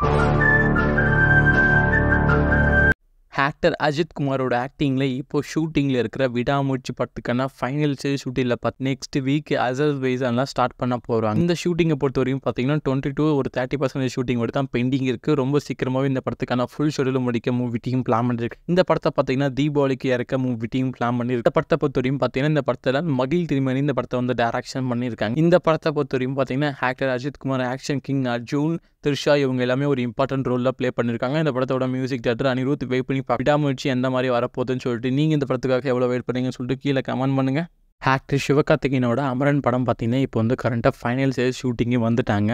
Música actor Ajith குமாரோட ஆக்டிங்கில் இப்போ ஷூட்டிங்கில் இருக்கிற விடாமூச்சு படத்துக்கான ஃபைனல் ஸ்டேஜ் ஷூட்டிங்கில் பார்த்து நெக்ஸ்ட் வீக் அசல் வைஸாலாம் ஸ்டார்ட் பண்ண போகிறாங்க இந்த ஷூட்டிங்கை பொறுத்த வரைக்கும் பார்த்தீங்கன்னா டுவெண்ட்டி டூ ஒரு தேர்ட்டி பர்சன்டேஜ் ஷூட்டிங் தான் பெண்டிங் இருக்குது ரொம்ப சீக்கிரமாகவே இந்த படத்துக்கான ஃபுல் ஷெடியூல் முடிக்க மூவி டீம் பிளான் பண்ணிருக்கு இந்த படத்தை பார்த்தீங்கன்னா தீபாவளிக்கு இறக்க மூவி டீம் பிளான் பண்ணியிருக்கு இந்த படத்தை பொறுத்த வரையும் பார்த்தீங்கன்னா இந்த படத்தில் மகிழ் திருமணி இந்த படத்தை வந்து டேரக்ஷன் பண்ணியிருக்காங்க இந்த படத்தை பொறுத்த வரையும் பார்த்தீங்கன்னா actor Ajith Kumar action king Arjun Trisha இவங்க எல்லாமே ஒரு இம்பார்ட்டன்ட் ரோலில் ப்ளே பண்ணியிருக்காங்க இந்த படத்தோட மியூசிக் டேரக்டர் அனிருத் வெயிட் பண்ணி பார்க்க விடாமுயற்சி எந்த மாதிரி வரப்போகுதுன்னு சொல்லிட்டு நீங்கள் இந்த படத்துக்காக எவ்வளோ வெயிட் பண்ணுறீங்கன்னு சொல்லிட்டு கீழே கமெண்ட் பண்ணுங்கள் ஆக்டர் சிவகார்த்திகேயனோட அமரன் படம் பார்த்தீங்கன்னா இப்போ வந்து கரண்ட்டாக ஃபைனல் சேர்ஸ் ஷூட்டிங்கு வந்துட்டாங்க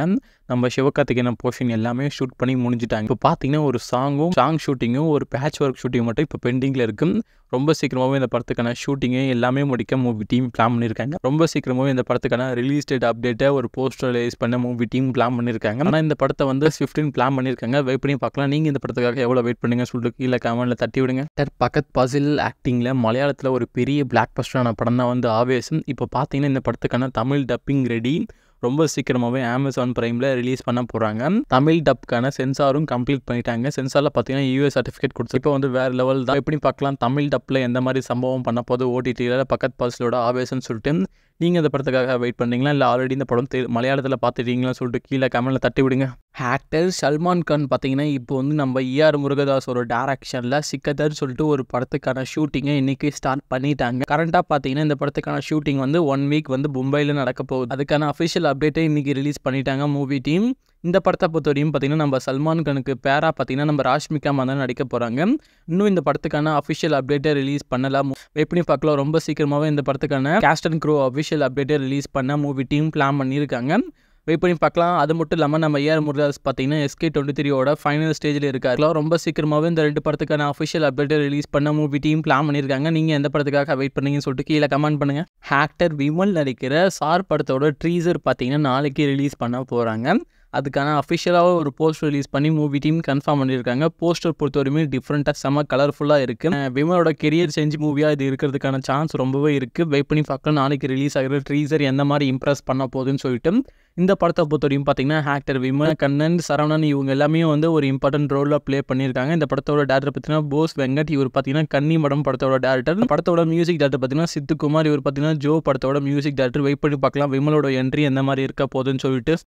நம்ம சிவகார்த்திகேயன் போர்ஷன் எல்லாமே ஷூட் பண்ணி முடிஞ்சிட்டாங்க இப்போ பார்த்தீங்கன்னா ஒரு சாங்கும் சாங் ஷூட்டிங்கும் ஒரு பேட்ச் ஒர்க் ஷூட்டிங் மட்டும் இப்போ பெண்டிங்கில் இருக்குது ரொம்ப சீக்கிரமாகவே இந்த படத்துக்கான ஷூட்டிங்கே எல்லாமே முடிக்க மூவி டீம் பிளான் பண்ணியிருக்காங்க ரொம்ப சீக்கிரமாகவே இந்த படத்துக்கான ரிலீஸ் டேட் அப்டேட்டை ஒரு போஸ்டர் ரிலீஸ் பண்ண மூவி டீம் பிளான் பண்ணியிருக்காங்க ஆனால் இந்த படத்தை வந்து ஃபிஃப்டின் பிளான் பண்ணியிருக்காங்க வெயிட் பண்ணி பார்க்கலாம் நீங்கள் இந்த படத்துக்காக எவ்வளோ வெயிட் பண்ணுங்க சொல்லிட்டு கீழே கமெண்ட்டில் தட்டி விடுங்க சார் பக்கத் பசில் ஆக்டிங்கில் மலையாளத்தில் ஒரு பெரிய பிளாக் பஸ்டரான படம் தான் வந்து ஆவேசம் இப்போ பார்த்தீங்கன்னா இந்த படத்துக்கான தமிழ் டப்பிங் ரெடி ரொம்ப சீக்கிரமாகவே அமேசான் ப்ரைமில் ரிலீஸ் பண்ண போகிறாங்க தமிழ் டப்க்கான சென்சாரும் கம்ப்ளீட் பண்ணிட்டாங்க சென்சாரில் பார்த்தீங்கன்னா யூஎஸ் சர்டிஃபிகேட் கொடுத்து இப்போ வந்து வேறு லெவல் தான் எப்படி பார்க்கலாம் தமிழ் டப்பில் எந்த மாதிரி சம்பவம் பண்ண போது ஓடிடியில் பக்கத் பாசிலோட ஆவேசம்னு சொல்லிட்டு நீங்கள் இந்த படத்துக்காக வெயிட் பண்ணீங்களா இல்லை ஆல்ரெடி இந்த படம் மலையாளத்தில் பார்த்துட்டீங்களா சொல்லிட்டு கீழே கமெண்டில் தட்டி விடுங்க ஆக்டர் சல்மான் கான் பார்த்தீங்கன்னா இப்போ வந்து நம்ம ஏஆர் e முருகதாஸோட டேரக்ஷனில் சிக்கதர் சொல்லிட்டு ஒரு படத்துக்கான ஷூட்டிங்கை இன்றைக்கி ஸ்டார்ட் பண்ணிட்டாங்க கரண்ட்டாக பார்த்தீங்கன்னா இந்த படத்துக்கான ஷூட்டிங் வந்து ஒன் வீக் வந்து மும்பையில் நடக்க போகுது அதுக்கான அஃபிஷியல் அப்டேட்டை இன்றைக்கி ரிலீஸ் பண்ணிட்டாங்க மூவி டீம் இந்த படத்தை பொறுத்தவரையும் பார்த்திங்கன்னா நம்ம சல்மான் கனுக்கு பேரா பார்த்திங்கன்னா நம்ம ராஷ்மிகா மந்தன் நடிக்க போகிறாங்க இன்னும் இந்த படத்துக்கான அஃபிஷியல் அப்டேட்டை ரிலீஸ் பண்ணலாம் எப்படி பார்க்கலாம் ரொம்ப சீக்கிரமாகவே இந்த படத்துக்கான கேஸ்ட் அண்ட் க்ரோ அஃபிஷியல் அப்டேட்டை ரிலீஸ் பண்ண மூவி டீம் பிளான் பண்ணியிருக்காங்க வெயிட் பண்ணி பார்க்கலாம் அது மட்டும் இல்லாமல் நம்ம ஏஆர் முருகாஸ் பார்த்தீங்கன்னா எஸ்கே டுவெண்ட்டி த்ரீயோட ஃபைனல் ஸ்டேஜில் இருக்காருலாம் ரொம்ப சீக்கிரமாகவே இந்த ரெண்டு படத்துக்கான அஃபிஷியல் அப்டேட்டை ரிலீஸ் பண்ண மூவி டீம் பிளான் பண்ணியிருக்காங்க நீங்கள் எந்த படத்துக்காக வெயிட் பண்ணீங்கன்னு சொல்லிட்டு கீழே கமெண்ட் பண்ணுங்கள் ஹேக்டர் விமல் நடிக்கிற சார் படத்தோட ட்ரீசர் பார்த்தீங்கன்னா நாளைக்கு ரிலீஸ் பண்ண போகிறாங்க அதுக்கான அஃபிஷியலாக ஒரு போஸ்டர் ரிலீஸ் பண்ணி மூவி டீம் கன்ஃபார்ம் பண்ணியிருக்காங்க போஸ்டர் பொறுத்தவரையுமே டிஃப்ரெண்ட்டாக செம்ம கலர்ஃபுல்லாக இருக்குது விமனோட கெரியர் செஞ்சு மூவியாக இது இருக்கிறதுக்கான சான்ஸ் ரொம்பவே இருக்குது வெயிட் பண்ணி பார்க்கலாம் நாளைக்கு ரிலீஸ் ஆகிற ட்ரீசர் எந்த மாதிரி இம்ப்ரெஸ் பண்ண போகுதுன்னு சொல்லிட்டு இந்த படத்தை பொறுத்தவரையும் பார்த்தீங்கன்னா ஆக்டர் விமன கண்ணன் சரவணன் இவங்க எல்லாமே வந்து ஒரு இம்பார்ட்டன்ட் ரோலில் ப்ளே பண்ணியிருக்காங்க இந்த படத்தோட டேரக்டர் பார்த்தீங்கன்னா போஸ் வெங்கட் இவர் பார்த்தீங்கன்னா கன்னி மடம் படத்தோட டேரக்டர் படத்தோட மியூசிக் டேரக்டர் பார்த்தீங்கன்னா சித்துக்குமார் இவர் பார்த்தீங்கன்னா ஜோ படத்தோட மியூசிக் டேரக்டர் வெயிட் பண்ணி பார்க்கலாம் விமலோட என்ட்ரி எந்த மாதிரி இருக்க போதுன்னு சொல்லிட்டு